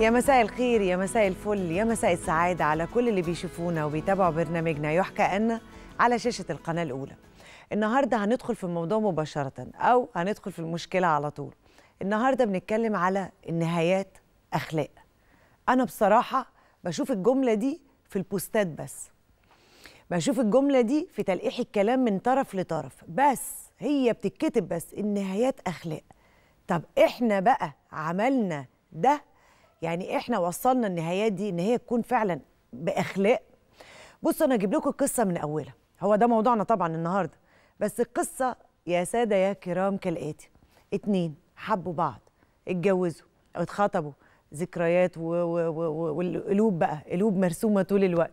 يا مساء الخير يا مساء الفل يا مساء السعادة على كل اللي بيشوفونا وبيتابعوا برنامجنا يحكى أن على شاشة القناة الأولى النهاردة هندخل في الموضوع مباشرة أو هندخل في المشكلة على طول النهاردة بنتكلم على النهايات أخلاق أنا بصراحة بشوف الجملة دي في البوستات بس بشوف الجملة دي في تلقيح الكلام من طرف لطرف بس هي بتتكتب بس النهايات أخلاق طب إحنا بقى عملنا ده يعني احنا وصلنا النهايات دي ان هي تكون فعلا باخلاق بصوا انا اجيب لكم القصه من اولها هو ده موضوعنا طبعا النهارده بس القصه يا ساده يا كرام كالاتي اتنين حبوا بعض اتجوزوا اتخطبوا ذكريات والقلوب بقى قلوب مرسومه طول الوقت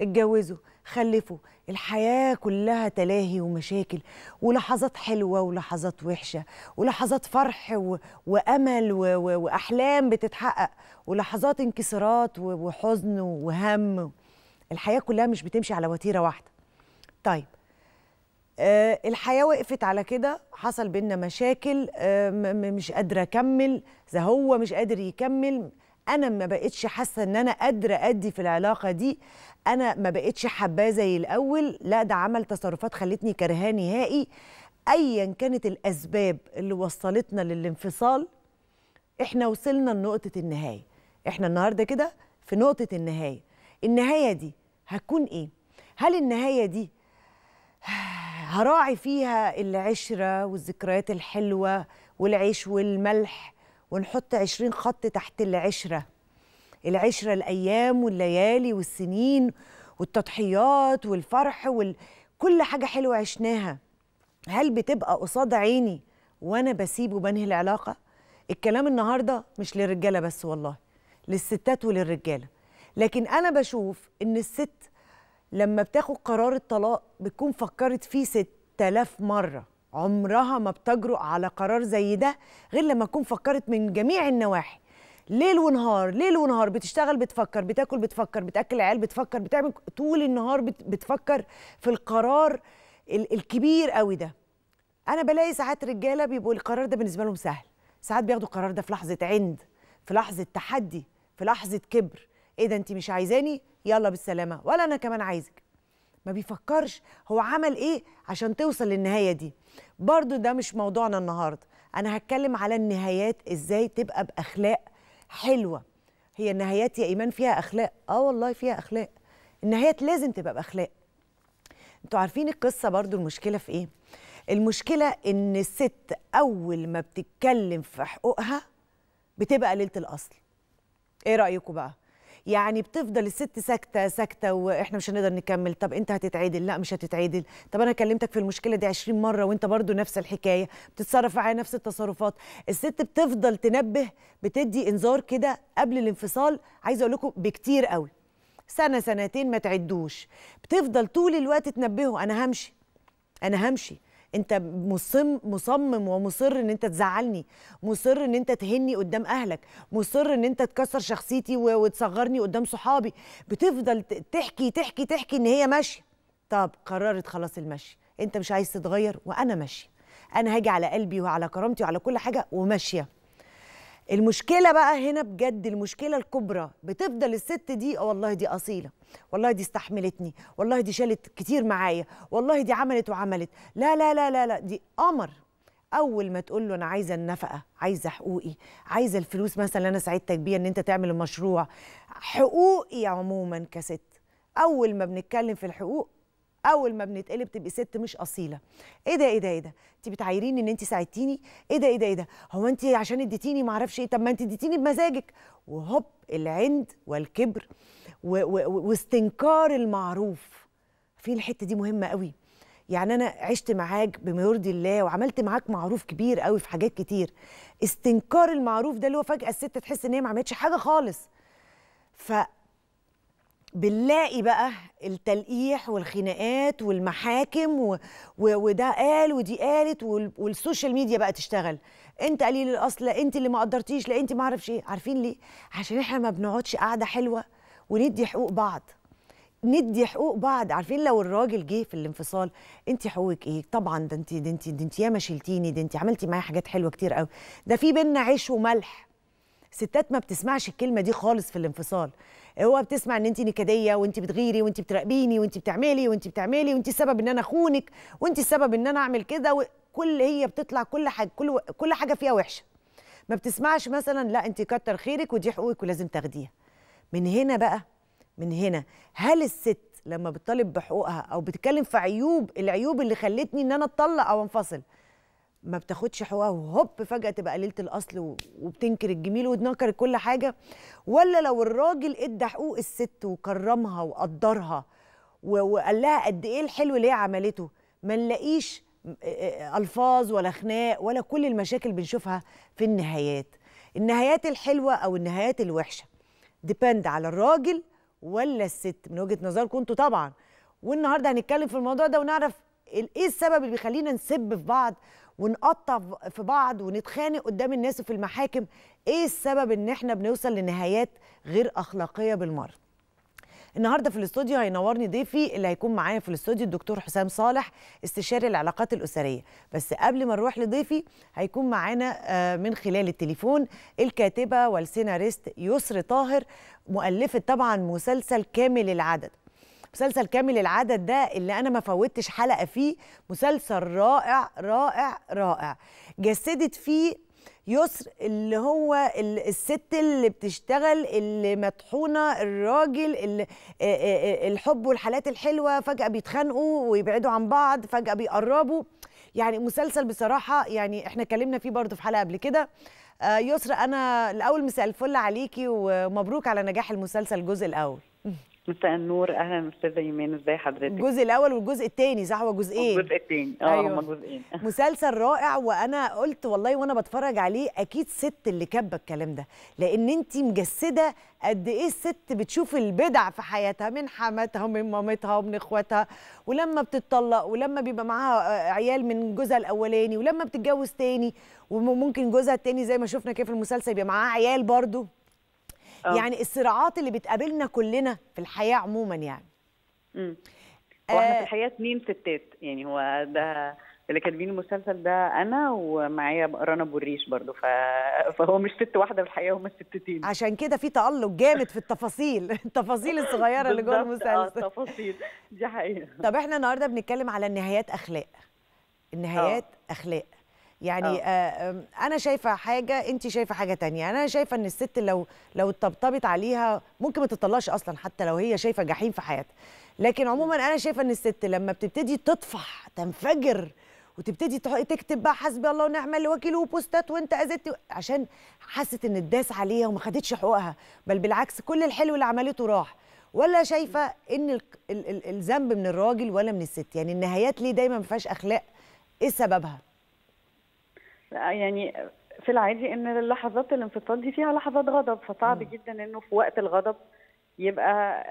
اتجوزوا خلفوا الحياة كلها تلاهي ومشاكل ولحظات حلوة ولحظات وحشة ولحظات فرح و... وأمل و... و... وأحلام بتتحقق ولحظات انكسارات و... وحزن وهم الحياة كلها مش بتمشي على وتيرة واحدة طيب أه الحياة وقفت على كده حصل بينا مشاكل أه مش قادرة أكمل إذا هو مش قادر يكمل انا ما بقتش حاسه ان انا قادره ادي في العلاقه دي انا ما بقتش حباه زي الاول لا ده عمل تصرفات خلتني كرهاه نهائي ايا كانت الاسباب اللي وصلتنا للانفصال احنا وصلنا لنقطه النهايه احنا النهارده كده في نقطه النهايه النهايه دي هتكون ايه هل النهايه دي هراعي فيها العشره والذكريات الحلوه والعيش والملح ونحط 20 خط تحت العشرة العشرة الأيام والليالي والسنين والتضحيات والفرح وال... كل حاجة حلوة عشناها هل بتبقى قصاد عيني وأنا بسيب وبنهي العلاقة؟ الكلام النهاردة مش للرجالة بس والله للستات وللرجالة لكن أنا بشوف إن الست لما بتاخد قرار الطلاق بتكون فكرت فيه 6000 مرة عمرها ما بتجرؤ على قرار زي ده غير لما تكون فكرت من جميع النواحي ليل ونهار ليل ونهار بتشتغل بتفكر بتاكل بتفكر بتاكل العيال بتفكر بتعمل طول النهار بتفكر في القرار الكبير قوي ده انا بلاقي ساعات رجاله بيبقوا القرار ده بالنسبه لهم سهل ساعات بياخدوا القرار ده في لحظه عند في لحظه تحدي في لحظه كبر ايه ده انت مش عايزاني يلا بالسلامه ولا انا كمان عايزك ما بيفكرش هو عمل ايه عشان توصل للنهايه دي برضو ده مش موضوعنا النهارده انا هتكلم على النهايات ازاي تبقى باخلاق حلوه هي النهايات يا ايمان فيها اخلاق اه والله فيها اخلاق النهايات لازم تبقى باخلاق انتوا عارفين القصه برضو المشكله في ايه المشكله ان الست اول ما بتتكلم في حقوقها بتبقى ليله الاصل ايه رايكم بقى يعني بتفضل الست ساكته ساكته واحنا مش هنقدر نكمل طب انت هتتعدل لا مش هتتعدل طب انا كلمتك في المشكله دي 20 مره وانت برضو نفس الحكايه بتتصرف معايا نفس التصرفات الست بتفضل تنبه بتدي انذار كده قبل الانفصال عايزه اقول لكم بكتير قوي سنه سنتين ما تعدوش بتفضل طول الوقت تنبهه انا همشي انا همشي انت مصم مصمم ومصر ان انت تزعلني مصر ان انت تهني قدام اهلك مصر ان انت تكسر شخصيتي وتصغرني قدام صحابي بتفضل تحكي تحكي تحكي ان هي ماشيه طب قررت خلاص المشي انت مش عايز تتغير وانا ماشيه انا هاجي على قلبي وعلى كرامتي وعلى كل حاجه وماشيه المشكله بقى هنا بجد المشكله الكبرى بتفضل الست دي آه والله دي اصيله والله دي استحملتني والله دي شالت كتير معايا والله دي عملت وعملت لا لا لا لا لا دي قمر اول ما تقول له انا عايزه النفقه عايزه حقوقي عايزه الفلوس مثلا اللي انا ساعدتك بيها ان انت تعمل المشروع حقوقي عموما كست اول ما بنتكلم في الحقوق اول ما بنتقلب تبقي ست مش اصيله ايه ده ايه ده ايه ده انت بتعايريني ان انت ساعدتيني ايه ده ايه ده ايه ده هو انت عشان اديتيني ما اعرفش ايه طب ما انت اديتيني بمزاجك وهوب العند والكبر و... و... واستنكار المعروف في الحته دي مهمه قوي يعني انا عشت معاك بما يرضي الله وعملت معاك معروف كبير قوي في حاجات كتير استنكار المعروف ده اللي هو فجاه الست تحس ان هي ما عملتش حاجه خالص ف بنلاقي بقى التلقيح والخناقات والمحاكم و... و... وده قال ودي قالت وال... والسوشيال ميديا بقى تشتغل انت قليل الاصل لا انت اللي ما قدرتيش لا انت ما اعرفش ايه عارفين ليه عشان احنا ما بنقعدش قاعده حلوه وندي حقوق بعض ندي حقوق بعض عارفين لو الراجل جه في الانفصال انت حقوقك ايه طبعا ده انت ده انت ده انت ياما شلتيني ده انت عملتي معايا حاجات حلوه كتير قوي ده في بينا عيش وملح ستات ما بتسمعش الكلمه دي خالص في الانفصال هو بتسمع ان انت نكديه وانت بتغيري وانت بتراقبيني وانت بتعملي وانت بتعملي وانت السبب ان انا اخونك وانت السبب ان انا اعمل كده كل هي بتطلع كل حاجه كل كل حاجه فيها وحشه ما بتسمعش مثلا لا انت كتر خيرك ودي حقوقك ولازم تاخديها من هنا بقى من هنا هل الست لما بتطالب بحقوقها او بتتكلم في عيوب العيوب اللي خلتني ان انا اتطلق او انفصل ما بتاخدش حقوقها وهوب فجاه تبقى ليله الاصل وبتنكر الجميل وتنكر كل حاجه ولا لو الراجل ادى حقوق الست وكرمها وقدرها وقال لها قد ايه الحلو اللي هي عملته ما نلاقيش الفاظ ولا خناق ولا كل المشاكل بنشوفها في النهايات النهايات الحلوه او النهايات الوحشه ديبند على الراجل ولا الست من وجهه نظركم انتوا طبعا والنهارده هنتكلم في الموضوع ده ونعرف ايه السبب اللي بيخلينا نسب في بعض ونقطع في بعض ونتخانق قدام الناس وفي المحاكم ايه السبب ان احنا بنوصل لنهايات غير اخلاقيه بالمره النهارده في الاستوديو هينورني ضيفي اللي هيكون معايا في الاستوديو الدكتور حسام صالح استشاري العلاقات الاسريه بس قبل ما نروح لضيفي هيكون معانا آه، من خلال التليفون الكاتبه والسيناريست يسر طاهر مؤلفه طبعا مسلسل كامل العدد مسلسل كامل العدد ده اللي انا ما فوتش حلقه فيه مسلسل رائع رائع رائع جسدت فيه يسر اللي هو الست اللي بتشتغل اللي مطحونه الراجل اللي الحب والحالات الحلوه فجاه بيتخانقوا ويبعدوا عن بعض فجاه بيقربوا يعني مسلسل بصراحه يعني احنا اتكلمنا فيه برضه في حلقه قبل كده يسر انا الاول مساء الفل عليكي ومبروك على نجاح المسلسل الجزء الاول مساء النور اهلا استاذه ايمان ازي حضرتك الجزء الاول والجزء الثاني صح هو جزئين الجزء الثاني اه أيوة. هما جزئين مسلسل رائع وانا قلت والله وانا بتفرج عليه اكيد ست اللي كاتبه الكلام ده لان انت مجسده قد ايه الست بتشوف البدع في حياتها من حماتها ومن مامتها ومن اخواتها ولما بتتطلق ولما بيبقى معاها آه، عيال من جوزها الاولاني ولما بتتجوز تاني وممكن جوزها التاني زي ما شفنا كده في المسلسل يبقى معاها عيال برضه أوه. يعني الصراعات اللي بتقابلنا كلنا في الحياه عموما يعني امم واحنا آه في الحقيقه اتنين ستات يعني هو ده اللي كاتبين المسلسل ده انا ومعايا رنا بوريش برضو ف... فهو مش ست واحده في الحقيقه هما ستتين عشان كده في تالق جامد في التفاصيل التفاصيل الصغيره اللي جوه آه، المسلسل اه التفاصيل دي حقيقه طب احنا النهارده بنتكلم على النهايات اخلاق آه. النهايات أوه. اخلاق يعني أوه. آه، انا شايفه حاجه انت شايفه حاجه تانية يعني انا شايفه ان الست لو لو طبطبت عليها ممكن ما تطلعش اصلا حتى لو هي شايفه جحيم في حياتها لكن عموما انا شايفه ان الست لما بتبتدي تطفح تنفجر وتبتدي تكتب بقى حسبي الله ونعم الوكيل وبوستات وانت اذيت عشان حست ان الداس عليها وما خدتش حقوقها بل بالعكس كل الحلو اللي عملته راح ولا شايفه ان الذنب من الراجل ولا من الست يعني النهايات ليه دايما ما فيهاش اخلاق ايه سببها يعني في العادي ان اللحظات الانفصال دي فيها لحظات غضب فصعب جدا انه في وقت الغضب يبقى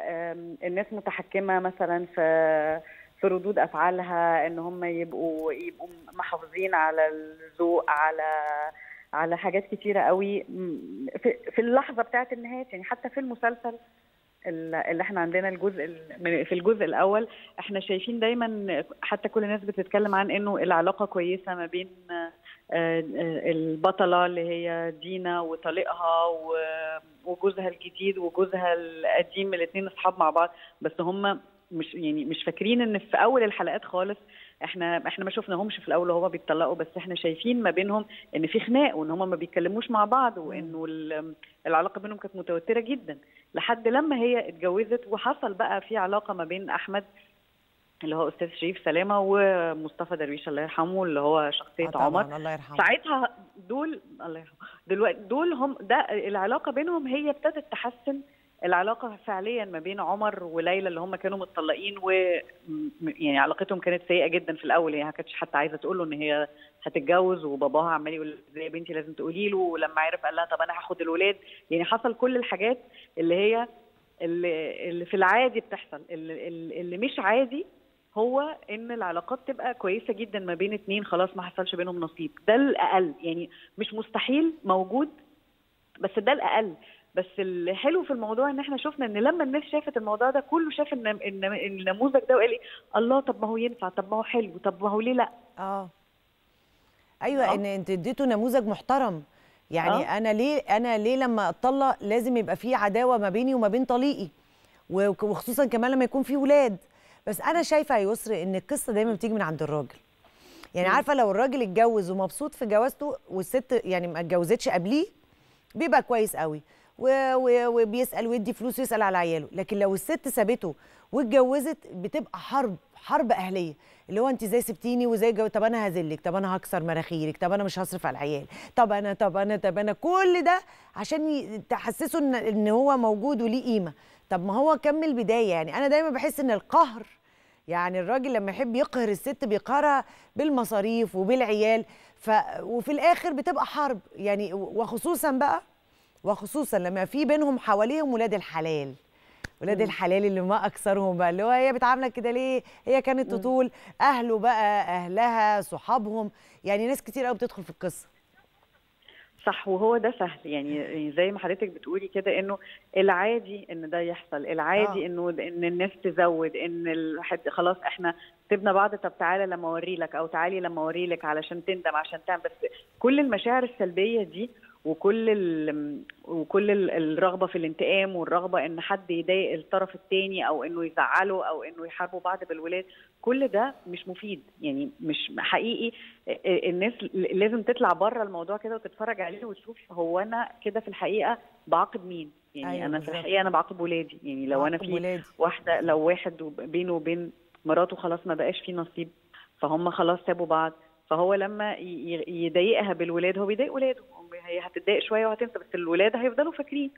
الناس متحكمه مثلا في في ردود افعالها ان هم يبقوا يبقوا محافظين على الذوق على على حاجات كتيره قوي في اللحظه بتاعه النهايه يعني حتى في المسلسل اللي احنا عندنا الجزء في الجزء الاول احنا شايفين دايما حتى كل الناس بتتكلم عن انه العلاقه كويسه ما بين آه، آه، البطلة اللي هي دينا وطليقها وجوزها الجديد وجوزها القديم الاثنين اصحاب مع بعض بس هم مش يعني مش فاكرين ان في اول الحلقات خالص احنا احنا ما شفناهمش في الاول وهما بيتطلقوا بس احنا شايفين ما بينهم ان في خناق وان هما ما بيتكلموش مع بعض وانه العلاقه بينهم كانت متوتره جدا لحد لما هي اتجوزت وحصل بقى في علاقه ما بين احمد اللي هو استاذ شريف سلامه ومصطفى درويش الله يرحمه اللي هو شخصيه آه عمر الله يرحمه ساعتها دول الله يرحمه دلوقتي دول هم ده العلاقه بينهم هي ابتدت تحسن العلاقه فعليا ما بين عمر وليلى اللي هم كانوا متطلقين و يعني علاقتهم كانت سيئه جدا في الاول يعني ما كانتش حتى عايزه تقول له ان هي هتتجوز وباباها عمال يقول ازاي يا بنتي لازم تقولي له ولما عرف قال لها طب انا هاخد الولاد يعني حصل كل الحاجات اللي هي اللي, اللي في العادي بتحصل اللي, اللي مش عادي هو ان العلاقات تبقى كويسه جدا ما بين اتنين خلاص ما حصلش بينهم نصيب ده الاقل يعني مش مستحيل موجود بس ده الاقل بس الحلو في الموضوع ان احنا شفنا ان لما الناس شافت الموضوع ده كله شاف ان النموذج ده وقال ايه الله طب ما هو ينفع طب ما هو حلو طب ما هو ليه لا اه ايوه أوه. ان انت اديته نموذج محترم يعني أوه. انا ليه انا ليه لما اتطلق لازم يبقى في عداوه ما بيني وما بين طليقي وخصوصا كمان لما يكون في ولاد بس انا شايفه يا يسري ان القصه دايما بتيجي من عند الراجل يعني عارفه لو الراجل اتجوز ومبسوط في جوازته والست يعني ما اتجوزتش قبليه بيبقى كويس قوي وبيسال ويدي فلوس ويسال على عياله لكن لو الست سابته واتجوزت بتبقى حرب حرب اهليه اللي هو انت ازاي سبتيني وازاي جو... طب انا هذلك طب انا هكسر مناخيرك طب انا مش هصرف على العيال طب انا طب انا طب انا كل ده عشان تحسسه ان هو موجود وليه قيمه طب ما هو كمل بدايه يعني انا دايما بحس ان القهر يعني الراجل لما يحب يقهر الست بيقهرها بالمصاريف وبالعيال ف... وفي الاخر بتبقى حرب يعني وخصوصا بقى وخصوصا لما في بينهم حواليهم ولاد الحلال ولاد الحلال اللي ما اكثرهم بقى اللي هو هي بتعاملك كده ليه هي كانت تطول اهله بقى اهلها صحابهم يعني ناس كتير قوي بتدخل في القصه صح وهو ده سهل يعني زي ما حضرتك بتقولي كده انه العادي ان ده يحصل العادي آه. انه ان الناس تزود ان الحد خلاص احنا سيبنا بعض طب تعالى لما اوري لك او تعالي لما اوري لك علشان تندم عشان تعمل بس كل المشاعر السلبيه دي وكل ال... وكل الرغبه في الانتقام والرغبه ان حد يضايق الطرف الثاني او انه يزعله او انه يحاربوا بعض بالولاد كل ده مش مفيد يعني مش حقيقي الناس لازم تطلع بره الموضوع كده وتتفرج عليه وتشوف هو انا كده في الحقيقه بعاقب مين يعني أيوة انا في الحقيقه انا بعاقب ولادي يعني لو انا في ولادي. واحده لو واحد بينه وبين مراته خلاص ما بقاش في نصيب فهم خلاص سابوا بعض فهو لما يضايقها بالولاد هو بيضايق ولاده هي هتتضايق شويه وهتنسى بس الولاد هيفضلوا فاكرين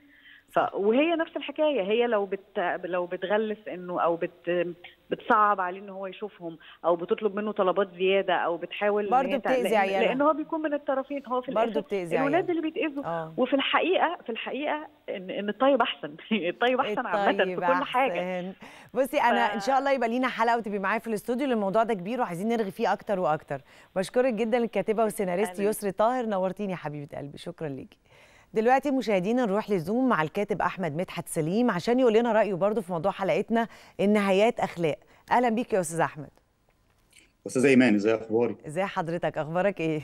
ف وهي نفس الحكايه هي لو بت لو بتغلس انه او بت بتصعب عليه ان هو يشوفهم او بتطلب منه طلبات زياده او بتحاول برضه بتاذي عيالها لان هو بيكون من الطرفين هو في برضه بتاذي الولاد اللي بيتاذوا آه. وفي الحقيقه في الحقيقه ان ان الطيب احسن الطيب احسن عامه في كل حاجه بصي انا ف... ان شاء الله يبقى لينا حلقه وتبقي معايا في الاستوديو لان الموضوع ده كبير وعايزين نرغي فيه اكتر واكتر بشكرك جدا الكاتبه والسيناريست يسري طاهر نورتيني يا حبيبه قلبي شكرا ليكي دلوقتي مشاهدينا نروح لزوم مع الكاتب احمد مدحت سليم عشان يقول لنا رايه برضه في موضوع حلقتنا النهايات اخلاق اهلا بيك يا استاذ احمد استاذ ايمان ازي اخبارك ازي حضرتك اخبارك ايه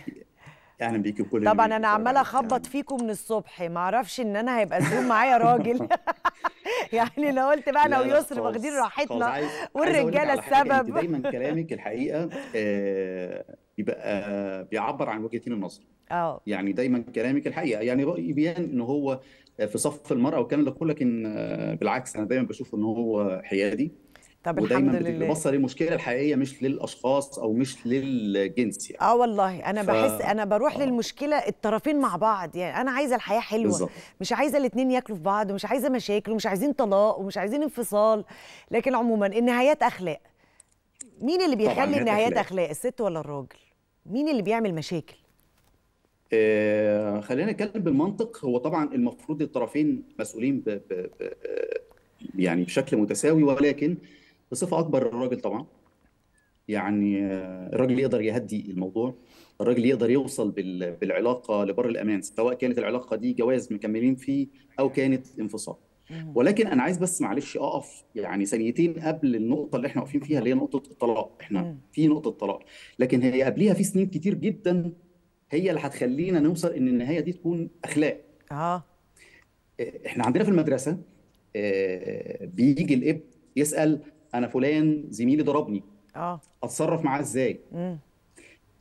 اهلا بيكي بكل طبعا انا عماله اخبط فيكم من الصبح ما اعرفش ان انا هيبقى زوم معايا راجل يعني لو قلت بقى انا ويسر واخدين راحتنا والرجاله السبب دايما كلامك الحقيقه آه بيبقى آه، بيعبر عن وجهتين النظر اه يعني دايما كلامك الحقيقه يعني رايي بيان ان هو في صف المراه والكلام ده كله لكن بالعكس انا دايما بشوف ان هو حيادي طب ودايما بتبقى باصه للمشكله الحقيقيه مش للاشخاص او مش للجنس يعني اه والله انا ف... بحس انا بروح آه. للمشكله الطرفين مع بعض يعني انا عايزه الحياه حلوه بالزبط. مش عايزه الاثنين ياكلوا في بعض ومش عايزه مشاكل ومش عايزين طلاق ومش عايزين انفصال لكن عموما النهايات اخلاق مين اللي بيخلي النهايات أخلاق. اخلاق الست ولا الراجل مين اللي بيعمل مشاكل آه، خلينا نتكلم بالمنطق هو طبعا المفروض الطرفين مسؤولين ب ب ب يعني بشكل متساوي ولكن بصفه اكبر الراجل طبعا يعني آه، الراجل يقدر يهدي الموضوع الراجل يقدر يوصل بالعلاقه لبر الامان سواء كانت العلاقه دي جواز مكملين فيه او كانت انفصال ولكن انا عايز بس معلش اقف يعني ثانيتين قبل النقطه اللي احنا واقفين فيها اللي هي نقطه الطلاق احنا في نقطه طلاق لكن هي قبليها في سنين كتير جدا هي اللي هتخلينا نوصل ان النهايه دي تكون اخلاق اه, آه، احنا عندنا في المدرسه آه، بيجي الاب يسال انا فلان زميلي ضربني اه اتصرف معاه ازاي مم.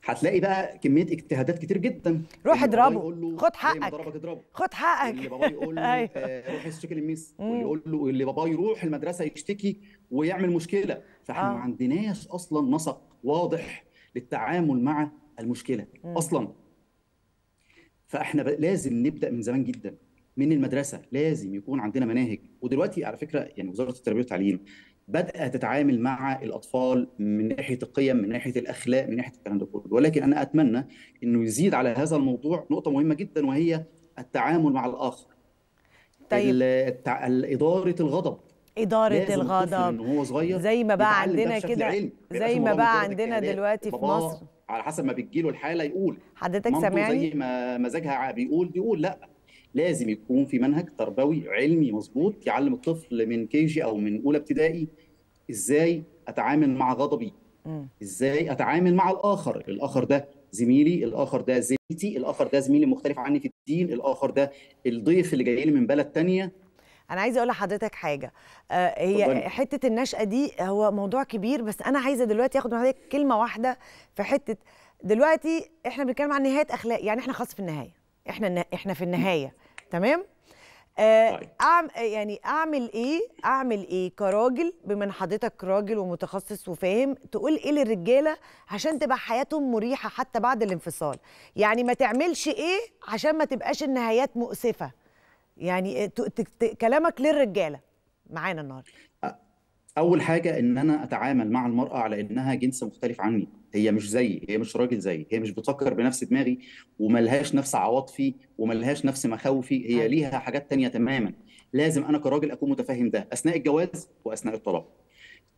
هتلاقي بقى كميه اجتهادات كتير جدا روح اضربه خد حقك خد حقك اللي باباه يقول له أيوه. آه، روح اشتكي للميس ويقول له اللي باباه يروح المدرسه يشتكي ويعمل مشكله فاحنا آه. ما عندناش اصلا نسق واضح للتعامل مع المشكله م. اصلا فاحنا لازم نبدا من زمان جدا من المدرسه لازم يكون عندنا مناهج ودلوقتي على فكره يعني وزاره التربيه والتعليم بدات تتعامل مع الاطفال من ناحيه القيم من ناحيه الاخلاق من ناحيه الكلام ده كله ولكن انا اتمنى انه يزيد على هذا الموضوع نقطه مهمه جدا وهي التعامل مع الاخر طيب التع... اداره الغضب إدارة الغضب هو صغير زي ما بقى عندنا كده زي ما بقى عندنا دلوقتي في مصر على حسب ما بتجيله الحاله يقول حضرتك سامعني زي ما مزاجها بيقول بيقول لا لازم يكون في منهج تربوي علمي مظبوط يعلم الطفل من كي جي او من اولى ابتدائي ازاي اتعامل مع غضبي ازاي اتعامل مع الاخر الاخر ده زميلي الاخر ده زميلتي الاخر ده زميلي مختلف عني في الدين الاخر ده الضيف اللي جاي لي من بلد تانية انا عايزه اقول لحضرتك حاجه آه، هي حته النشأة دي هو موضوع كبير بس انا عايزه دلوقتي اخد من حضرتك كلمه واحده في حته دلوقتي احنا بنتكلم عن نهايه اخلاق يعني احنا خلاص في النهايه احنا احنا في النهايه تمام آه، طيب. أعم يعني اعمل ايه اعمل ايه كراجل بما ان حضرتك راجل ومتخصص وفاهم تقول ايه للرجاله عشان تبقى حياتهم مريحه حتى بعد الانفصال يعني ما تعملش ايه عشان ما تبقاش النهايات مؤسفه يعني إيه، كلامك للرجاله معانا النهارده اول حاجه ان انا اتعامل مع المراه على انها جنس مختلف عني هي مش زيي هي مش راجل زيي هي مش بتفكر بنفس دماغي وملهاش نفس عواطفي وملهاش نفس مخاوفي هي أيوة. ليها حاجات تانية تماما لازم انا كراجل اكون متفاهم ده اثناء الجواز واثناء الطلاق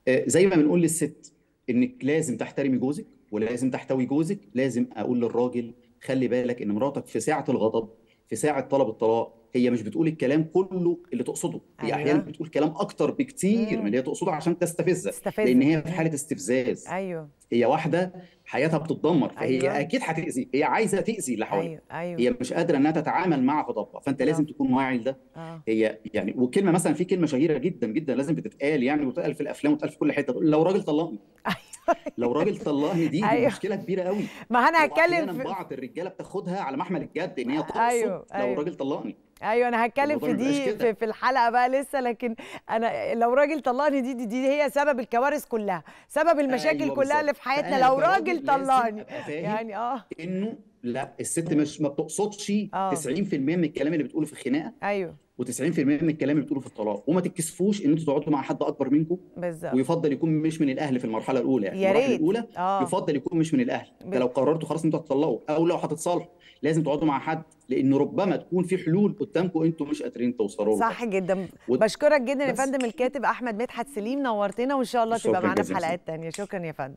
زي ما بنقول للست انك لازم تحترمي جوزك ولازم تحتوي جوزك لازم اقول للراجل خلي بالك ان مراتك في ساعه الغضب في ساعه طلب الطلاق هي مش بتقول الكلام كله اللي تقصده أيوة. هي احيانا بتقول كلام اكتر بكتير مم. من اللي هي تقصده عشان تستفزك تستفز. لان هي في حاله استفزاز ايوه هي واحده حياتها بتتدمر فهي أيوة. اكيد هتاذي هي عايزه تاذي اللي حواليها أيوة. أيوة. هي مش قادره انها تتعامل مع غضبها فانت لازم أوه. تكون واعي لده آه. هي يعني وكلمه مثلا في كلمه شهيره جدا جدا لازم بتتقال يعني وتتقال في الافلام وتتقال في كل حته تقول لو راجل طلقني أيوة. لو راجل طلقني دي, دي أيوه. مشكله كبيره قوي ما انا هتكلم في بعض الرجاله بتاخدها على محمل الجد ان هي تقصد أيوه. لو أيوه. راجل طلقني ايوه انا هتكلم في دي في, في الحلقه بقى لسه لكن انا لو راجل طلقني دي, دي دي هي سبب الكوارث كلها سبب المشاكل أيوة كلها اللي في حياتنا أيوه، لو راجل طلقني يعني اه انه لا الست مش ما بتقصدش آه. 90% من الكلام اللي بتقوله في الخناقه ايوه و90% من الكلام اللي بتقوله في الطلاق وما تتكسفوش ان انتوا تقعدوا مع حد اكبر منكم بالظبط ويفضل يكون مش من الاهل في المرحله الاولى يعني يا المرحله الاولى آه. يفضل يكون مش من الاهل ده لو قررتوا خلاص ان انتوا هتطلقوا او لو هتتصالحوا لازم تقعدوا مع حد لان ربما تكون في حلول قدامكم انتم مش قادرين توصلوا لها صح جدا بشكرك جدا يا فندم الكاتب احمد مدحت سليم نورتنا وان شاء الله تبقى معانا في حلقات ثانيه شكرا يا فندم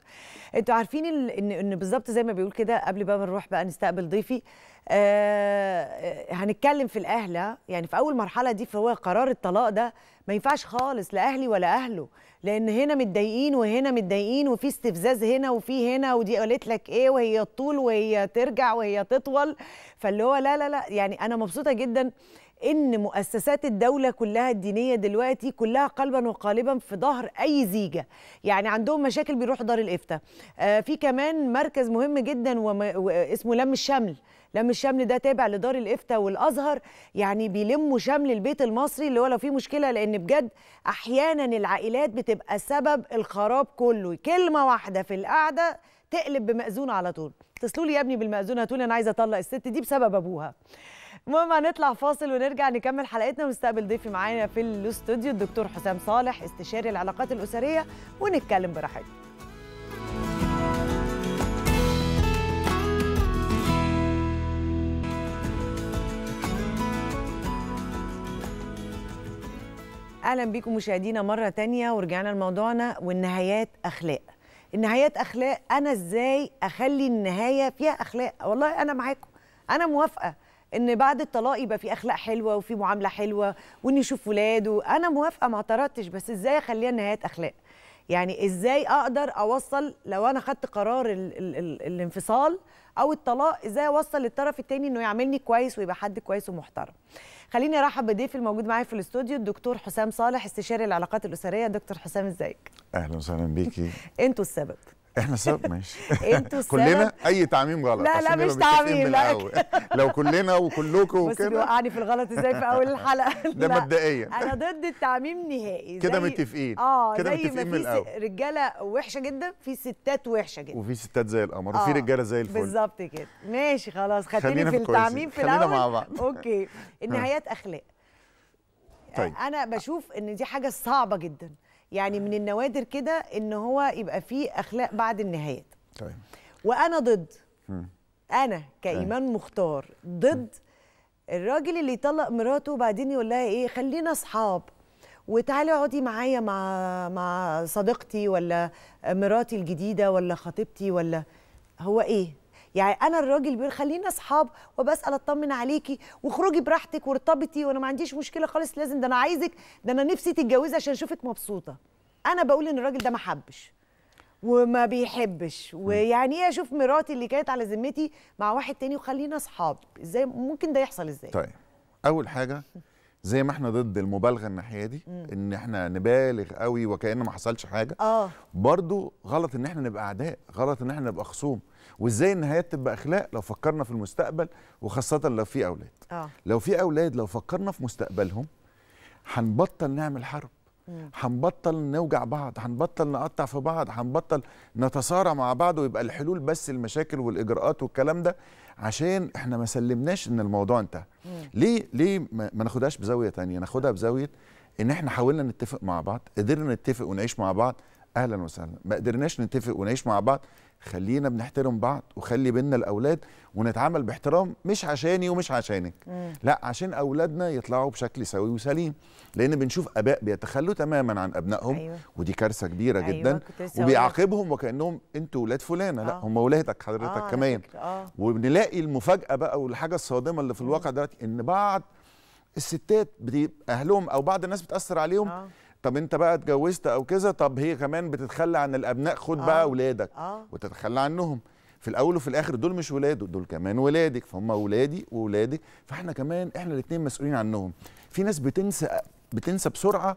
انتوا عارفين ان ان, بالظبط زي ما بيقول كده قبل بقى ما نروح بقى نستقبل ضيفي آه،, آه هنتكلم في الاهله يعني في اول مرحله دي فهو قرار الطلاق ده ما ينفعش خالص لا اهلي ولا اهله لان هنا متضايقين وهنا متضايقين وفي استفزاز هنا وفي هنا ودي قالت لك ايه وهي تطول وهي ترجع وهي تطول فاللي هو لا لا لا يعني انا مبسوطه جدا ان مؤسسات الدوله كلها الدينيه دلوقتي كلها قلبا وقالبا في ظهر اي زيجه يعني عندهم مشاكل بيروحوا دار الافتاء آه في كمان مركز مهم جدا اسمه لم الشمل لم الشمل ده تابع لدار الافتاء والازهر يعني بيلموا شمل البيت المصري اللي هو لو في مشكله لان بجد احيانا العائلات بتبقى سبب الخراب كله كلمه واحده في القعده تقلب بمأذون على طول اتصلوا لي يا ابني بالمأذون هتقول انا عايزه اطلق الست دي بسبب ابوها المهم هنطلع فاصل ونرجع نكمل حلقتنا ونستقبل ضيفي معانا في الاستوديو الدكتور حسام صالح استشاري العلاقات الاسريه ونتكلم براحتنا اهلا بيكم مشاهدينا مره تانية ورجعنا لموضوعنا والنهايات اخلاق النهايات اخلاق انا ازاي اخلي النهايه فيها اخلاق والله انا معاكم انا موافقه ان بعد الطلاق يبقى في اخلاق حلوه وفي معامله حلوه وان يشوف ولاده انا موافقه ما اعترضتش بس ازاي اخليها نهايات اخلاق يعني ازاي اقدر اوصل لو انا خدت قرار الـ الـ الـ الانفصال او الطلاق ازاي اوصل للطرف الثاني انه يعاملني كويس ويبقى حد كويس ومحترم خليني ارحب بضيفي الموجود معايا في الاستوديو الدكتور حسام صالح استشاري العلاقات الاسريه دكتور حسام ازيك اهلا وسهلا بيكي انتوا السبب احنا سبب ماشي انتوا السبب كلنا اي تعميم غلط لا لا مش تعميم لا لو كلنا وكلكم وكده بس بيوقعني في الغلط ازاي في اول الحلقه ده مبدئيا انا ضد التعميم نهائي كده متفقين اه كده متفقين من الاول رجاله وحشه جدا في ستات وحشه جدا وفي ستات زي القمر وفي آه، رجاله زي الفل بالظبط كده ماشي خلاص خدتني في التعميم في الاول مع بعض اوكي آه. النهايات اخلاق طيب. انا بشوف ان دي حاجه صعبه جدا يعني من النوادر كده ان هو يبقى فيه اخلاق بعد النهايات طيب وانا ضد انا كايمان مختار ضد الراجل اللي يطلق مراته وبعدين يقول لها ايه خلينا اصحاب وتعالي اقعدي معايا مع مع صديقتي ولا مراتي الجديده ولا خطيبتي ولا هو ايه يعني انا الراجل بيقول خلينا اصحاب وبسال اطمن عليكي واخرجي براحتك وارتبطي وانا ما عنديش مشكله خالص لازم ده انا عايزك ده انا نفسي تتجوزي عشان اشوفك مبسوطه انا بقول ان الراجل ده ما حبش وما بيحبش ويعني ايه اشوف مراتي اللي كانت على ذمتي مع واحد تاني وخلينا اصحاب ازاي ممكن ده يحصل ازاي طيب اول حاجه زي ما احنا ضد المبالغه الناحيه دي مم. ان احنا نبالغ قوي وكأن ما حصلش حاجه اه برضو غلط ان احنا نبقى اعداء غلط ان احنا نبقى خصوم وازاي النهايات تبقى اخلاق لو فكرنا في المستقبل وخاصه لو في اولاد آه. لو في اولاد لو فكرنا في مستقبلهم هنبطل نعمل حرب هنبطل نوجع بعض هنبطل نقطع في بعض هنبطل نتصارع مع بعض ويبقى الحلول بس المشاكل والاجراءات والكلام ده عشان احنا ما سلمناش ان الموضوع انتهى ليه ليه ما ناخدهاش بزاويه تانية ناخدها بزاويه ان احنا حاولنا نتفق مع بعض قدرنا نتفق ونعيش مع بعض اهلا وسهلا ما قدرناش نتفق ونعيش مع بعض خلينا بنحترم بعض وخلي بينا الاولاد ونتعامل باحترام مش عشاني ومش عشانك مم. لا عشان اولادنا يطلعوا بشكل سوي وسليم لان بنشوف اباء بيتخلوا تماما عن ابنائهم أيوة. ودي كارثه كبيره أيوة. جدا وبيعاقبهم وكانهم انتوا اولاد فلانه آه. لا هم ولادك حضرتك آه. كمان آه. وبنلاقي المفاجاه بقى والحاجه الصادمه اللي في الواقع دلوقتي ان بعض الستات اهلهم او بعض الناس بتاثر عليهم آه. طب انت بقى اتجوزت او كذا طب هي كمان بتتخلى عن الابناء خد آه. بقى اولادك آه. وتتخلى عنهم في الاول وفي الاخر دول مش ولاده دول كمان ولادك فهم ولادي وولادك فاحنا كمان احنا الاثنين مسؤولين عنهم في ناس بتنسى بتنسى بسرعه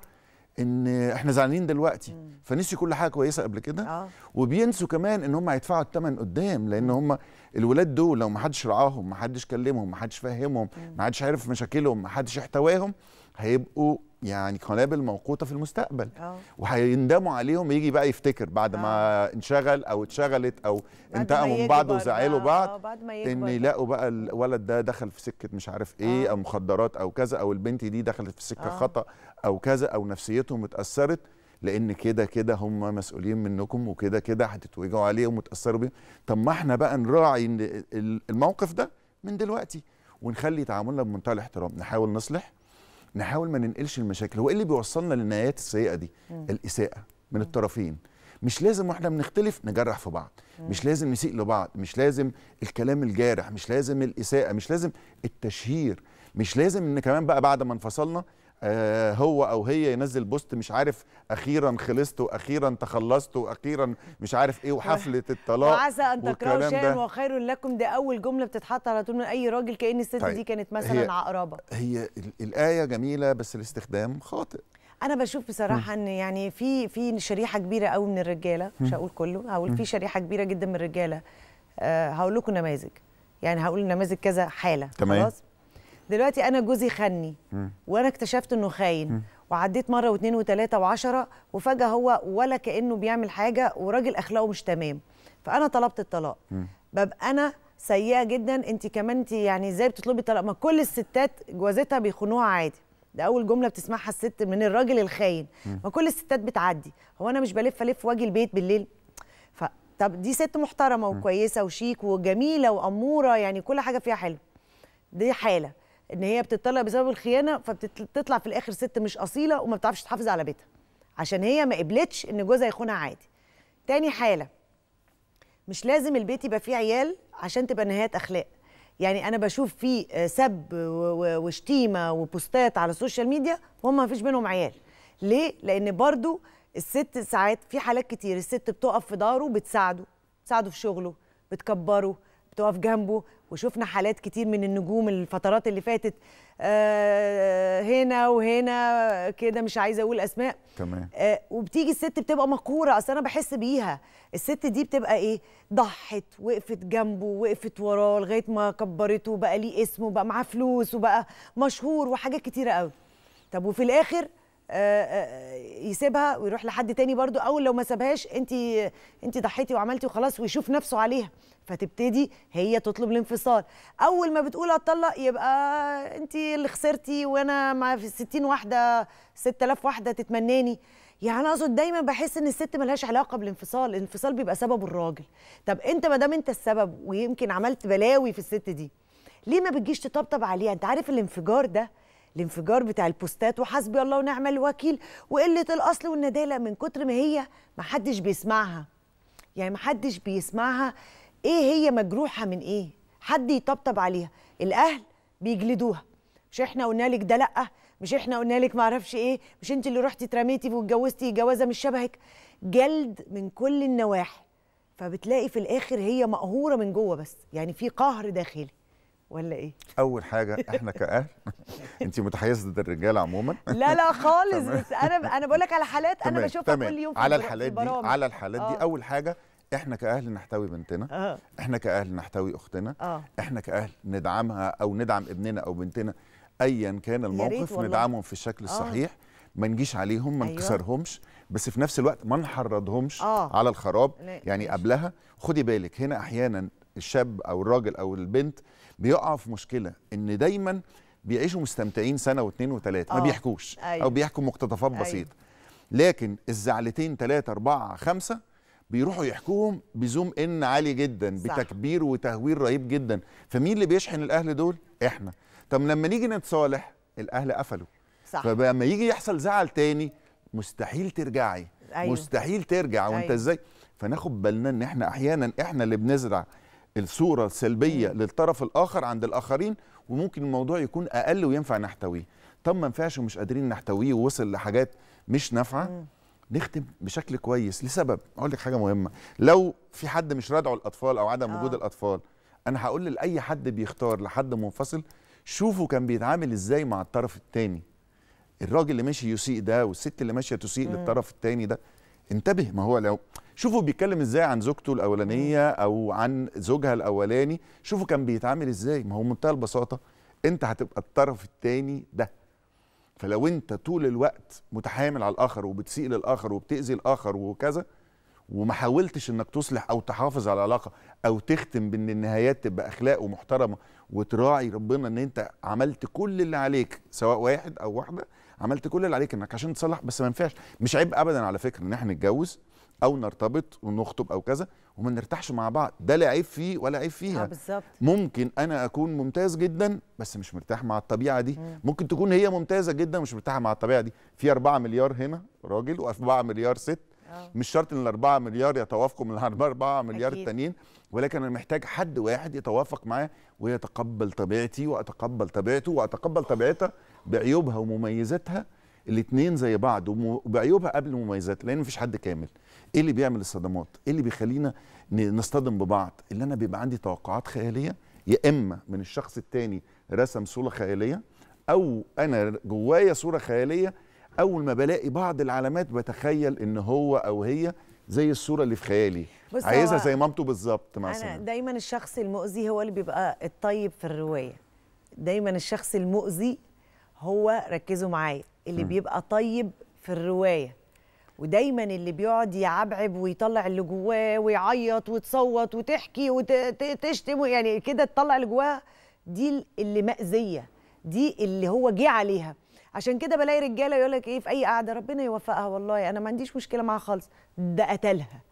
ان احنا زعلانين دلوقتي فنسي فنسيوا كل حاجه كويسه قبل كده آه. وبينسوا كمان ان هم هيدفعوا الثمن قدام لان هم الولاد دول لو ما حدش رعاهم ما حدش كلمهم ما حدش فهمهم ما حدش عارف مشاكلهم ما حدش احتواهم هيبقوا يعني قنابل موقوته في المستقبل اه. وهيندموا عليهم يجي بقى يفتكر بعد أوه. ما اه. انشغل او اتشغلت او انتقموا من بعض وزعلوا اه، بعض بعد ما ان يلاقوا بقى الولد ده دخل في سكه مش عارف ايه أوه. او مخدرات او كذا او البنت دي دخلت في سكه أوه. خطا او كذا او نفسيتهم اتاثرت لان كده كده هم مسؤولين منكم وكده كده هتتوجعوا عليهم وتاثروا بيهم طب ما احنا بقى نراعي الموقف ده من دلوقتي ونخلي تعاملنا بمنتهى الاحترام نحاول نصلح نحاول ما ننقلش المشاكل هو ايه اللي بيوصلنا للنهايات السيئه دي مم. الاساءه من مم. الطرفين مش لازم واحنا بنختلف نجرح في بعض مم. مش لازم نسيء لبعض مش لازم الكلام الجارح مش لازم الاساءه مش لازم التشهير مش لازم ان كمان بقى بعد ما انفصلنا آه، هو او هي ينزل بوست مش عارف اخيرا خلصت واخيرا تخلصت واخيرا مش عارف ايه وحفله الطلاق وعسى ان تكرهوا شيئا وخير لكم ده اول جمله بتتحط على طول من اي راجل كان الست طيب. دي كانت مثلا هي عقربه هي الايه جميله بس الاستخدام خاطئ انا بشوف بصراحه ان يعني في في شريحه كبيره قوي من الرجاله مش هقول كله هقول في شريحه كبيره جدا من الرجاله آه، هقول لكم نماذج يعني هقول نماذج كذا حاله تمام خلاص دلوقتي انا جوزي خني وانا اكتشفت انه خاين وعديت مره واثنين وثلاثه وعشره وفجاه هو ولا كانه بيعمل حاجه وراجل اخلاقه مش تمام فانا طلبت الطلاق ببقى انا سيئه جدا انت كمان انت يعني ازاي بتطلبي الطلاق ما كل الستات جوازتها بيخونوها عادي ده اول جمله بتسمعها الست من الراجل الخاين ما كل الستات بتعدي هو انا مش بلف الف واجي البيت بالليل طب دي ست محترمه وكويسه وشيك وجميله واموره يعني كل حاجه فيها حلو دي حاله ان هي بتطلق بسبب الخيانه فبتطلع في الاخر ست مش اصيله وما بتعرفش تحافظ على بيتها عشان هي ما قبلتش ان جوزها يخونها عادي تاني حاله مش لازم البيت يبقى فيه عيال عشان تبقى نهايه اخلاق يعني انا بشوف في آه، سب وشتيمه وبوستات على السوشيال ميديا وهم ما فيش بينهم عيال ليه لان برضو الست ساعات في حالات كتير الست بتقف في داره بتساعده بتساعده في شغله بتكبره بتقف جنبه وشفنا حالات كتير من النجوم الفترات اللي فاتت آه، هنا وهنا كده مش عايزه اقول اسماء تمام آه، وبتيجي الست بتبقى مقهوره اصل انا بحس بيها الست دي بتبقى ايه ضحت وقفت جنبه وقفت وراه لغايه ما كبرته وبقى ليه اسمه وبقى معاه فلوس وبقى مشهور وحاجات كتيره قوي طب وفي الاخر آه، آه، يسيبها ويروح لحد تاني برضو او لو ما سابهاش انت انت ضحيتي وعملتي وخلاص ويشوف نفسه عليها فتبتدي هي تطلب الانفصال اول ما بتقول اتطلق يبقى انت اللي خسرتي وانا مع 60 واحده 6000 واحده تتمناني يعني اقصد دايما بحس ان الست ملهاش علاقه بالانفصال الانفصال بيبقى سبب الراجل طب انت ما دام انت السبب ويمكن عملت بلاوي في الست دي ليه ما بتجيش تطبطب عليها انت عارف الانفجار ده الانفجار بتاع البوستات وحسبي الله ونعم الوكيل وقله الاصل والندالة من كتر ما هي ما حدش بيسمعها يعني ما حدش بيسمعها ايه هي مجروحه من ايه حد يطبطب عليها الاهل بيجلدوها مش احنا قلنا لك ده لا مش احنا قلنا لك ما اعرفش ايه مش انت اللي رحتي اترميتي واتجوزتي جوازه مش شبهك جلد من كل النواحي فبتلاقي في الاخر هي مقهوره من جوه بس يعني في قهر داخلي ولا ايه اول حاجه احنا كاهل انت متحيزه ضد الرجاله عموما لا لا خالص بس انا انا بقول لك على حالات انا بشوفها كل يوم في على الحالات دي على الحالات دي آه. اول حاجه احنا كاهل نحتوي بنتنا أوه. احنا كاهل نحتوي اختنا أوه. احنا كاهل ندعمها او ندعم ابننا او بنتنا ايا كان الموقف ندعمهم في الشكل آه. الصحيح ما نجيش عليهم ما أيوه. نكسرهمش بس في نفس الوقت ما نحرضهمش أوه. على الخراب يعني قبلها خدي بالك هنا احيانا الشاب او الراجل او البنت بيقعوا في مشكله ان دايما بيعيشوا مستمتعين سنه واثنين وثلاثه ما آه. بيحكوش أيوه. او بيحكوا مقتطفات أيوه. بسيطه لكن الزعلتين ثلاثه اربعه خمسه بيروحوا يحكوهم بزوم ان عالي جدا صح. بتكبير وتهوير رهيب جدا فمين اللي بيشحن الاهل دول احنا طب لما نيجي نتصالح الاهل قفلوا صح فلما يجي يحصل زعل تاني مستحيل ترجعي أيوه. مستحيل ترجع أيوه. وانت ازاي فناخد بالنا ان احنا احيانا احنا اللي بنزرع الصورة السلبية للطرف الآخر عند الآخرين وممكن الموضوع يكون أقل وينفع نحتويه طب ما نفعش ومش قادرين نحتويه ووصل لحاجات مش نافعة نختم بشكل كويس لسبب أقول لك حاجة مهمة لو في حد مش رادعه الأطفال أو عدم آه. وجود الأطفال أنا هقول لأي حد بيختار لحد منفصل شوفوا كان بيتعامل إزاي مع الطرف التاني الراجل اللي ماشي يسيء ده والست اللي ماشيه تسيء للطرف التاني ده انتبه ما هو لو شوفوا بيتكلم ازاي عن زوجته الاولانيه او عن زوجها الاولاني شوفوا كان بيتعامل ازاي ما هو منتهى البساطه انت هتبقى الطرف الثاني ده فلو انت طول الوقت متحامل على الاخر وبتسيء للاخر وبتاذي الاخر وكذا وما حاولتش انك تصلح او تحافظ على العلاقه او تختم بان النهايات تبقى اخلاق ومحترمه وتراعي ربنا ان انت عملت كل اللي عليك سواء واحد او واحده عملت كل اللي عليك انك عشان تصلح بس ما ينفعش مش عيب ابدا على فكره ان احنا نتجوز او نرتبط ونخطب او كذا وما نرتاحش مع بعض ده لا عيب فيه ولا عيب فيها آه، بالزبط. ممكن انا اكون ممتاز جدا بس مش مرتاح مع الطبيعه دي مم. ممكن تكون هي ممتازه جدا ومش مرتاحه مع الطبيعه دي في 4 مليار هنا راجل و4 مليار ست أوه. مش شرط ان ال4 مليار يتوافقوا من ال4 مليار التانيين ولكن أنا محتاج حد واحد يتوافق معايا ويتقبل طبيعتي وأتقبل طبيعته وأتقبل طبيعتها بعيوبها ومميزاتها الاتنين زي بعض وبعيوبها قبل مميزاتها لأن مفيش حد كامل ايه اللي بيعمل الصدمات ايه اللي بيخلينا نصطدم ببعض اللي انا بيبقى عندي توقعات خياليه يا اما من الشخص التاني رسم صوره خياليه او انا جوايا صوره خياليه اول ما بلاقي بعض العلامات بتخيل ان هو او هي زي الصوره اللي في خيالي عايزها زي مامته بالظبط مثلا انا دايما الشخص المؤذي هو اللي بيبقى الطيب في الروايه دايما الشخص المؤذي هو ركزوا معايا اللي م. بيبقى طيب في الروايه ودايما اللي بيقعد يعبعب ويطلع اللي جواه ويعيط وتصوت وتحكي وتشتم يعني كده تطلع اللي جواها دي اللي مأذية دي اللي هو جه عليها عشان كده بلاقي رجاله يقول لك ايه في اي قعده ربنا يوفقها والله انا ما عنديش مشكله معاها خالص ده قتلها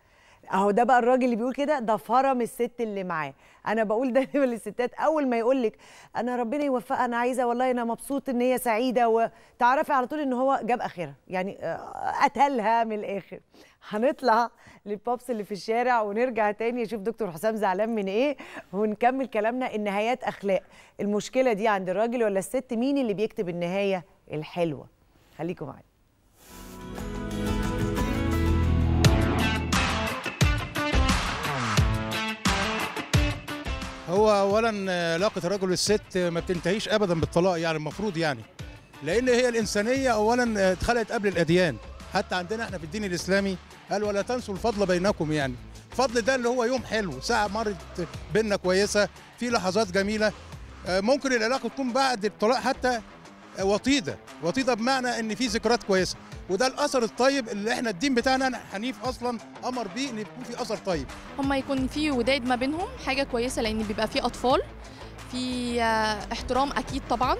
اهو ده بقى الراجل اللي بيقول كده ده فرم الست اللي معاه انا بقول ده للستات اول ما يقول لك انا ربنا يوفقها انا عايزه والله انا مبسوط ان هي سعيده وتعرفي على طول ان هو جاب اخرها يعني آه، قتلها من الاخر هنطلع للبابس اللي في الشارع ونرجع تاني نشوف دكتور حسام زعلان من ايه ونكمل كلامنا النهايات اخلاق المشكله دي عند الراجل ولا الست مين اللي بيكتب النهايه الحلوه خليكم معايا هو اولا علاقه الرجل والست ما بتنتهيش ابدا بالطلاق يعني المفروض يعني لان هي الانسانيه اولا آه، اتخلقت قبل الاديان حتى عندنا احنا في الدين الاسلامي قال ولا تنسوا الفضل بينكم يعني الفضل ده اللي هو يوم حلو ساعه مرت بينا كويسه في لحظات جميله آه، ممكن العلاقه تكون بعد الطلاق حتى آه، وطيده وطيده بمعنى ان في ذكريات كويسه وده الاثر الطيب اللي احنا الدين بتاعنا حنيف اصلا امر بيه ان يكون في اثر طيب هم يكون في وداد ما بينهم حاجه كويسه لان بيبقى في اطفال في آه، احترام اكيد طبعا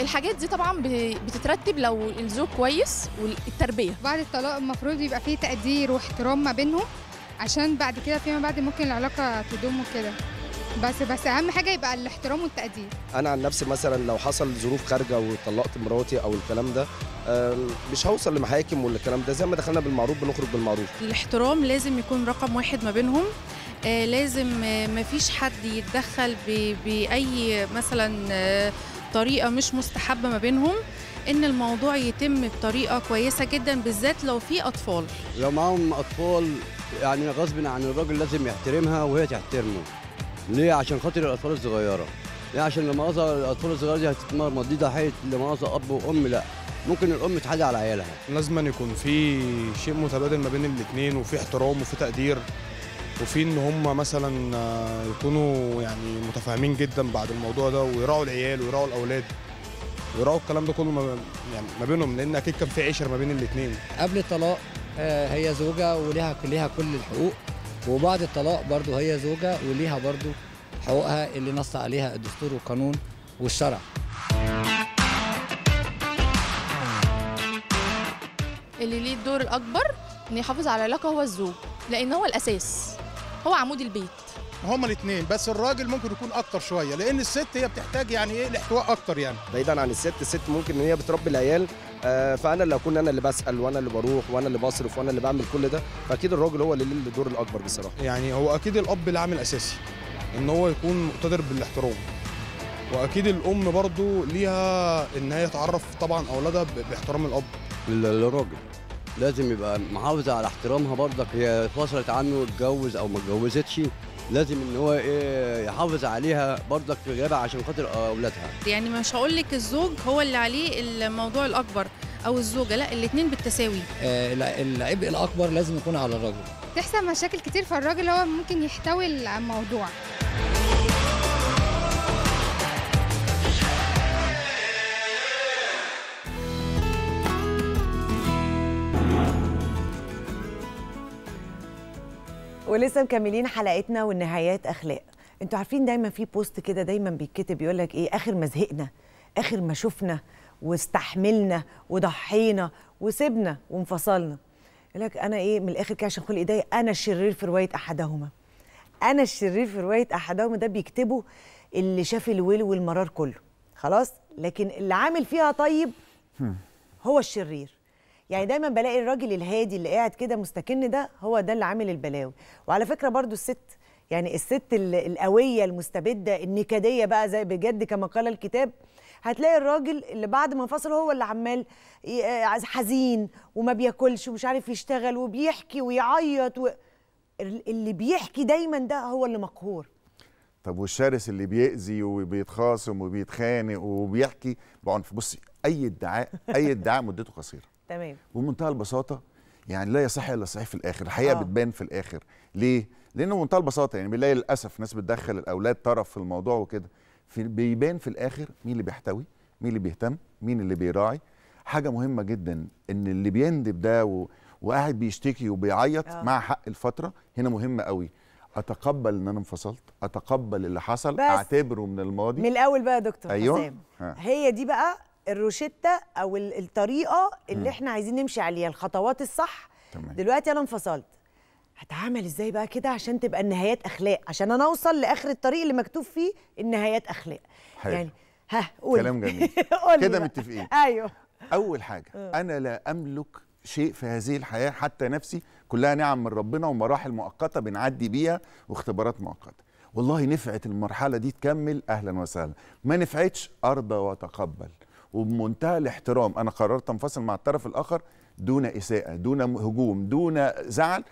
الحاجات دي طبعا بتترتب لو الزوج كويس والتربيه بعد الطلاق المفروض يبقى في تقدير واحترام ما بينهم عشان بعد كده فيما بعد ممكن العلاقه تدوم وكده بس بس اهم حاجه يبقى الاحترام والتقدير انا عن نفسي مثلا لو حصل ظروف خارجه وطلقت مراتي او الكلام ده مش هوصل لمحاكم والكلام ده زي ما دخلنا بالمعروف بنخرج بالمعروف الاحترام لازم يكون رقم واحد ما بينهم آه، لازم آه، مفيش حد يتدخل باي مثلا آه، طريقه مش مستحبه ما بينهم ان الموضوع يتم بطريقه كويسه جدا بالذات لو في اطفال لو معاهم اطفال يعني غصب عن الراجل لازم يحترمها وهي تحترمه ليه عشان خاطر الاطفال الصغيره ليه عشان لما الاطفال الصغيره دي هتتمرمط دي ضحيه لما اب وام لا ممكن الام تحدى على عيالها لازم يكون في شيء متبادل ما بين الاثنين وفي احترام وفي تقدير وفي ان هم مثلا يكونوا يعني متفاهمين جدا بعد الموضوع ده ويراعوا العيال ويراعوا الاولاد ويراعوا الكلام ده كله ما يعني ما بينهم لان اكيد كان في عشره ما بين الاثنين قبل الطلاق آه، هي زوجه وليها ليها كل الحقوق وبعد الطلاق برضو هي زوجة وليها برضو حقوقها اللي نص عليها الدستور والقانون والشرع اللي ليه الدور الأكبر إن يحافظ على العلاقة هو الزوج لأن هو الأساس هو عمود البيت هما الاثنين بس الراجل ممكن يكون اكتر شويه لان الست هي بتحتاج يعني ايه الاحتواء اكتر يعني بعيدا عن الست الست ممكن ان هي بتربي العيال آه، فانا اللي اكون انا اللي بسال وانا اللي بروح وانا اللي بصرف وانا اللي بعمل كل ده فاكيد الراجل هو اللي له الدور الاكبر بصراحه يعني هو اكيد الاب اللي عامل اساسي ان هو يكون مقتدر بالاحترام واكيد الام برضو ليها ان هي تعرف طبعا اولادها باحترام الاب الراجل لازم يبقى محافظه على احترامها برضك هي فصلت عنه اتجوز او ما اتجوزتش لازم ان هو ايه يحافظ عليها برضك في غيابها عشان خاطر آه، اولادها يعني مش هقول لك الزوج هو اللي عليه الموضوع الاكبر او الزوجه لا الاثنين بالتساوي آه العبء الاكبر لازم يكون على الرجل تحصل مشاكل كتير فالراجل هو ممكن يحتوي الموضوع ولسه مكملين حلقتنا والنهايات اخلاق انتوا عارفين دايما في بوست كده دايما بيتكتب يقول لك ايه اخر ما زهقنا اخر ما شفنا واستحملنا وضحينا وسبنا وانفصلنا يقول لك انا ايه من الاخر كده عشان خلق ايديا انا الشرير في روايه احدهما انا الشرير في روايه احدهما ده بيكتبه اللي شاف الويل والمرار كله خلاص لكن اللي عامل فيها طيب هو الشرير يعني دايما بلاقي الراجل الهادي اللي قاعد كده مستكن ده هو ده اللي عامل البلاوي وعلى فكره برضو الست يعني الست القويه المستبده النكديه بقى زي بجد كما قال الكتاب هتلاقي الراجل اللي بعد ما انفصل هو اللي عمال حزين وما بياكلش ومش عارف يشتغل وبيحكي ويعيط و... اللي بيحكي دايما ده هو اللي مقهور طب والشرس اللي بيأذي وبيتخاصم وبيتخانق وبيحكي بعنف بصي اي ادعاء اي ادعاء مدته قصيره تمام بمنتهى البساطه يعني لا يصح الا الصحيح في الاخر الحقيقه آه. بتبان في الاخر ليه لانه بمنتهى البساطه يعني بنلاقي للاسف ناس بتدخل الاولاد طرف في الموضوع وكده في بيبان في الاخر مين اللي بيحتوي مين اللي بيهتم مين اللي بيراعي حاجه مهمه جدا ان اللي بيندب ده و... وقاعد بيشتكي وبيعيط آه. مع حق الفتره هنا مهمه قوي اتقبل ان انا انفصلت اتقبل اللي حصل اعتبره من الماضي من الاول بقى يا دكتور أيوة. هي دي بقى الروشتة أو الطريقة اللي م. احنا عايزين نمشي عليها الخطوات الصح تمام. دلوقتي أنا انفصلت هتعامل ازاي بقى كده عشان تبقى النهايات اخلاق عشان انا اوصل لاخر الطريق اللي مكتوب فيه النهايات اخلاق حلو. يعني ها قول كلام جميل كده متفقين ايوه اول حاجه آه. انا لا املك شيء في هذه الحياه حتى نفسي كلها نعم من ربنا ومراحل مؤقته بنعدي بيها واختبارات مؤقته والله نفعت المرحله دي تكمل اهلا وسهلا ما نفعتش ارضى وتقبل وبمنتهى الاحترام انا قررت انفصل مع الطرف الاخر دون اساءه دون هجوم دون زعل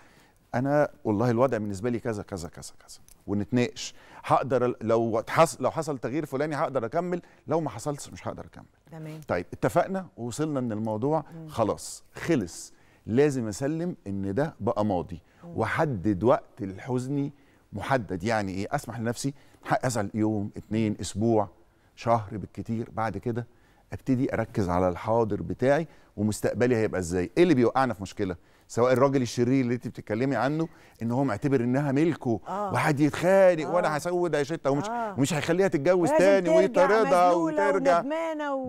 انا والله الوضع بالنسبه لي كذا كذا كذا كذا ونتناقش هقدر لو حصل لو حصل تغيير فلاني هقدر اكمل لو ما حصلش مش هقدر اكمل تمام طيب اتفقنا ووصلنا ان الموضوع خلاص خلص لازم اسلم ان ده بقى ماضي واحدد وقت لحزني محدد يعني ايه اسمح لنفسي ازعل يوم اتنين اسبوع شهر بالكتير بعد كده ابتدي اركز على الحاضر بتاعي ومستقبلي هيبقى ازاي ايه اللي بيوقعنا في مشكله سواء الراجل الشرير اللي انت بتتكلمي عنه ان هو معتبر انها ملكه آه. وحد يتخانق آه. وانا هسود شتا ومش آه. ومش هيخليها تتجوز تاني ويطردها وترجع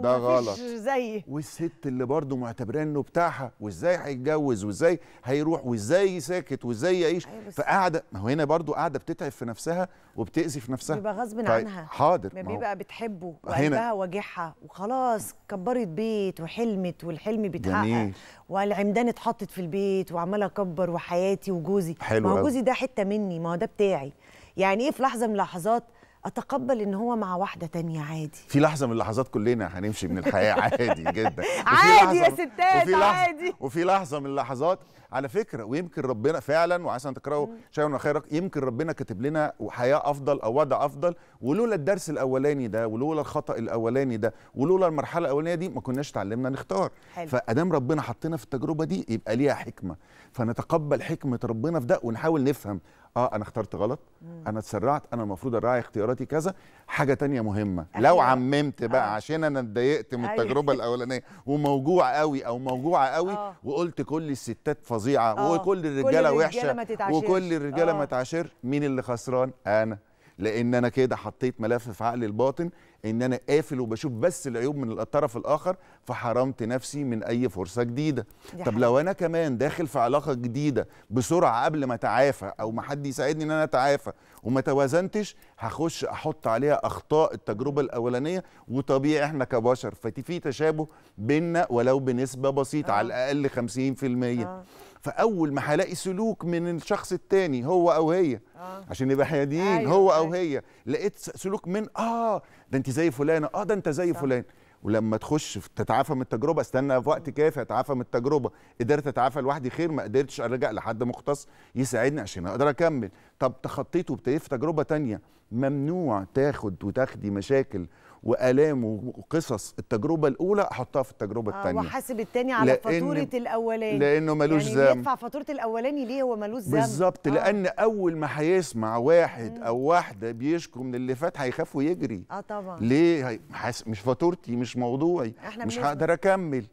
ده غلط زي والست اللي برضه معتبراه انه بتاعها وازاي هيتجوز وازاي هيروح وازاي ساكت وازاي يعيش أيوة فقاعده ما هو هنا برضه قاعده بتتعب في نفسها وبتاذي في نفسها بيبقى غصب طيب، عنها حاضر ما بيبقى بتحبه وقلبها واجعها وخلاص كبرت بيت وحلمت والحلم بيتحقق والعمدان اتحطت في البيت وعماله اكبر وحياتي وجوزي حلو ما هو جوزي ده حته مني ما هو ده بتاعي يعني ايه في لحظه من اللحظات اتقبل ان هو مع واحده تانية عادي في لحظه من اللحظات كلنا هنمشي من الحياه عادي جدا عادي يا ستات وفي عادي وفي لحظه من اللحظات على فكره ويمكن ربنا فعلا وعسى ان تكرهوا شيئا خيرا يمكن ربنا كاتب لنا حياه افضل او وضع افضل ولولا الدرس الاولاني ده ولولا الخطا الاولاني ده ولولا المرحله الاولانيه دي ما كناش اتعلمنا نختار حلو. فادام ربنا حطينا في التجربه دي يبقى ليها حكمه فنتقبل حكمه ربنا في ده ونحاول نفهم اه انا اخترت غلط مم. انا اتسرعت انا المفروض اراعي اختياراتي كذا حاجه تانية مهمه أحيان. أيوة. لو عممت بقى آه. عشان انا اتضايقت من أيوة. التجربه الاولانيه وموجوع قوي او موجوعه قوي آه. وقلت كل الستات فظيعه آه. وكل الرجاله وحشه وكل الرجاله ما آه. مين اللي خسران انا لان انا كده حطيت ملف في عقلي الباطن ان انا قافل وبشوف بس العيوب من الطرف الاخر فحرمت نفسي من اي فرصه جديده طب لو انا كمان داخل في علاقه جديده بسرعه قبل ما اتعافى او ما حد يساعدني ان انا اتعافى وما توازنتش هخش احط عليها اخطاء التجربه الاولانيه وطبيعي احنا كبشر ففي تشابه بيننا ولو بنسبه بسيطه آه. على الاقل 50% آه. فاول ما هلاقي سلوك من الشخص التاني هو او هي آه. عشان نبقى حياديين أيوة هو او أيوة. هي لقيت سلوك من اه ده انت زي فلانه اه ده انت زي فلان ولما تخش تتعافى من التجربه استنى في وقت كافي اتعافى من التجربه قدرت اتعافى لوحدي خير ما قدرتش ارجع لحد مختص يساعدني عشان اقدر اكمل طب تخطيت وابتديت في تجربه تانية ممنوع تاخد وتاخدي مشاكل والام وقصص التجربه الاولى احطها في التجربه الثانيه آه وحاسب الثاني على فاتوره الاولاني لانه ملوش يعني ذنب يدفع فاتوره الاولاني ليه هو ملوش ذنب بالظبط آه. لان اول ما هيسمع واحد او واحده بيشكو من اللي فات هيخاف ويجري اه طبعا ليه هي... مش فاتورتي مش موضوعي مش هقدر اكمل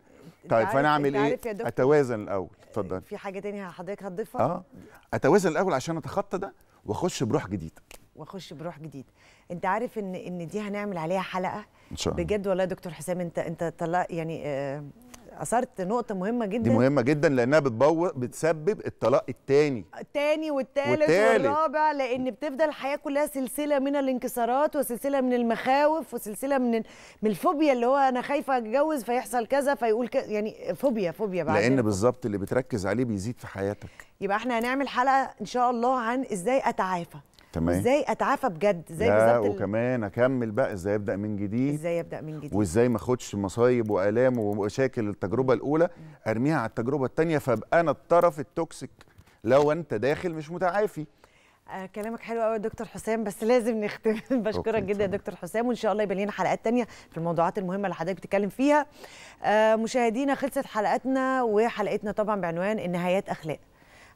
طيب فانا اعمل ايه اتوازن الاول اتفضل في حاجه تانية حضرتك هتضيفها اه اتوازن الاول عشان اتخطى ده واخش بروح جديده واخش بروح جديد انت عارف ان ان دي هنعمل عليها حلقه ان شاء الله بجد والله يا دكتور حسام انت انت طلع يعني آه، اثرت نقطه مهمه جدا دي مهمه جدا لانها بتبوظ بتسبب الطلاق الثاني الثاني والثالث والرابع لان بتفضل الحياه كلها سلسله من الانكسارات وسلسله من المخاوف وسلسله من من الفوبيا اللي هو انا خايفه اتجوز فيحصل كذا فيقول كذا يعني فوبيا فوبيا بعد لان بالظبط اللي بتركز عليه بيزيد في حياتك يبقى احنا هنعمل حلقه ان شاء الله عن ازاي اتعافى تمام ازاي اتعافى بجد ازاي بالظبط وكمان اكمل بقى ازاي ابدا من جديد ازاي ابدا من جديد وازاي ما اخدش مصايب والام ومشاكل التجربه الاولى ارميها على التجربه الثانيه فابقى انا الطرف التوكسيك لو انت داخل مش متعافي آه كلامك حلو قوي يا دكتور حسام بس لازم نختم بشكرك جدا يا دكتور حسام وان شاء الله يبقى لنا حلقات تانية في الموضوعات المهمه اللي حضرتك بتتكلم فيها آه مشاهدينا خلصت حلقتنا وحلقتنا طبعا بعنوان النهايات اخلاق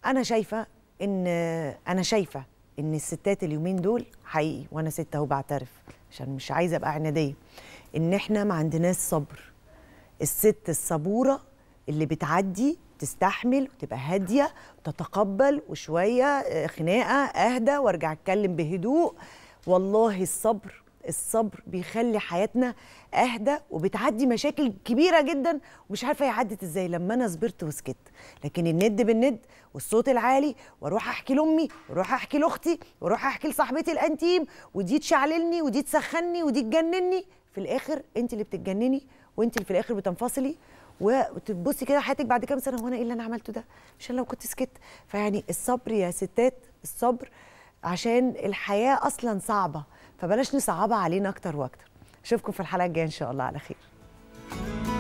انا شايفه ان انا شايفه ان الستات اليومين دول حقيقي وانا ست اهو بعترف عشان مش عايزه ابقى عناديه ان احنا ما عندناش صبر الست الصبوره اللي بتعدي تستحمل وتبقى هاديه وتتقبل وشويه آه، خناقه اهدى وارجع اتكلم بهدوء والله الصبر الصبر بيخلي حياتنا اهدى وبتعدي مشاكل كبيره جدا ومش عارفه هي عدت ازاي لما انا صبرت وسكت لكن الند بالند والصوت العالي واروح احكي لامي واروح احكي لاختي واروح احكي لصاحبتي الانتيم ودي تشعللني ودي تسخني ودي تجنني في الاخر انت اللي بتتجنني وانت اللي في الاخر بتنفصلي وتبصي كده حياتك بعد كام سنه هو انا ايه اللي انا عملته ده عشان لو كنت سكت فيعني الصبر يا ستات الصبر عشان الحياه اصلا صعبه فبلاش نصعبها علينا اكتر واكتر اشوفكم في الحلقه الجايه ان شاء الله على خير